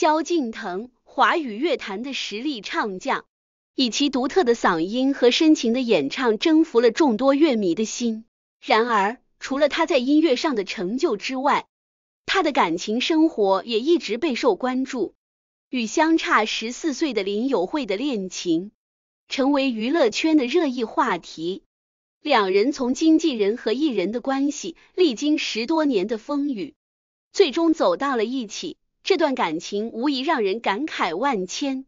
萧敬腾，华语乐坛的实力唱将，以其独特的嗓音和深情的演唱征服了众多乐迷的心。然而，除了他在音乐上的成就之外，他的感情生活也一直备受关注。与相差十四岁的林有慧的恋情，成为娱乐圈的热议话题。两人从经纪人和艺人的关系，历经十多年的风雨，最终走到了一起。这段感情无疑让人感慨万千。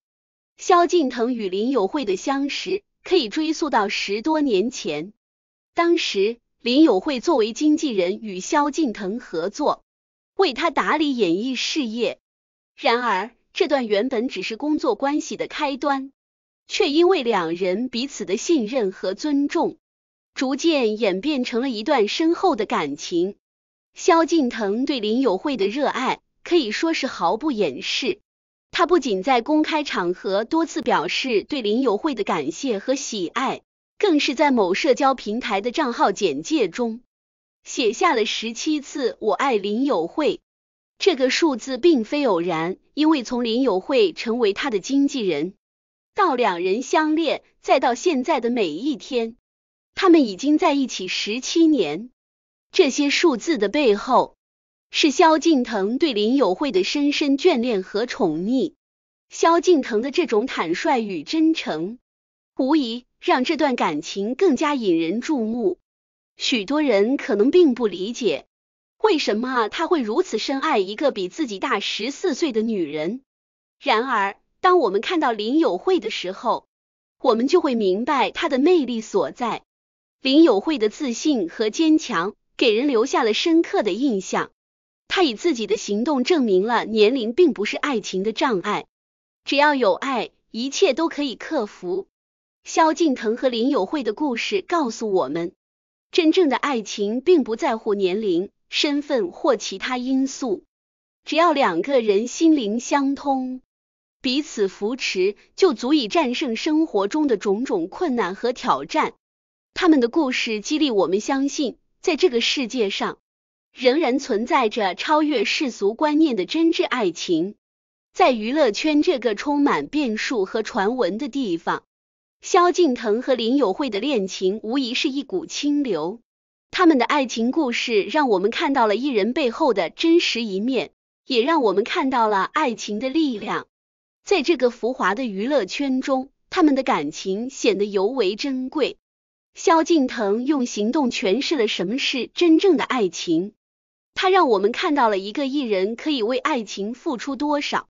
萧敬腾与林有慧的相识可以追溯到十多年前，当时林有慧作为经纪人与萧敬腾合作，为他打理演艺事业。然而，这段原本只是工作关系的开端，却因为两人彼此的信任和尊重，逐渐演变成了一段深厚的感情。萧敬腾对林有慧的热爱。可以说是毫不掩饰，他不仅在公开场合多次表示对林有慧的感谢和喜爱，更是在某社交平台的账号简介中写下了十七次“我爱林有慧”。这个数字并非偶然，因为从林有慧成为他的经纪人到两人相恋，再到现在的每一天，他们已经在一起十七年。这些数字的背后。是萧敬腾对林有慧的深深眷恋和宠溺。萧敬腾的这种坦率与真诚，无疑让这段感情更加引人注目。许多人可能并不理解，为什么他会如此深爱一个比自己大十四岁的女人。然而，当我们看到林有慧的时候，我们就会明白她的魅力所在。林有慧的自信和坚强，给人留下了深刻的印象。他以自己的行动证明了年龄并不是爱情的障碍，只要有爱，一切都可以克服。萧敬腾和林友慧的故事告诉我们，真正的爱情并不在乎年龄、身份或其他因素，只要两个人心灵相通，彼此扶持，就足以战胜生活中的种种困难和挑战。他们的故事激励我们相信，在这个世界上。仍然存在着超越世俗观念的真挚爱情。在娱乐圈这个充满变数和传闻的地方，萧敬腾和林友慧的恋情无疑是一股清流。他们的爱情故事让我们看到了艺人背后的真实一面，也让我们看到了爱情的力量。在这个浮华的娱乐圈中，他们的感情显得尤为珍贵。萧敬腾用行动诠释了什么是真正的爱情。他让我们看到了一个艺人可以为爱情付出多少，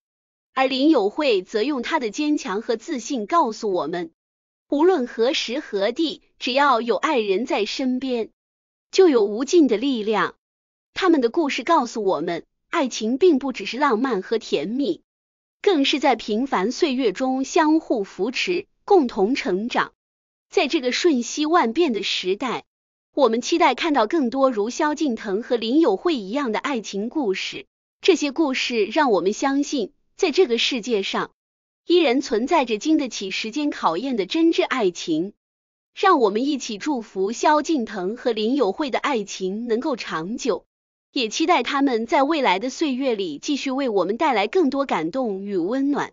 而林友会则用他的坚强和自信告诉我们，无论何时何地，只要有爱人在身边，就有无尽的力量。他们的故事告诉我们，爱情并不只是浪漫和甜蜜，更是在平凡岁月中相互扶持，共同成长。在这个瞬息万变的时代。我们期待看到更多如萧敬腾和林友慧一样的爱情故事，这些故事让我们相信，在这个世界上依然存在着经得起时间考验的真挚爱情。让我们一起祝福萧敬腾和林友慧的爱情能够长久，也期待他们在未来的岁月里继续为我们带来更多感动与温暖。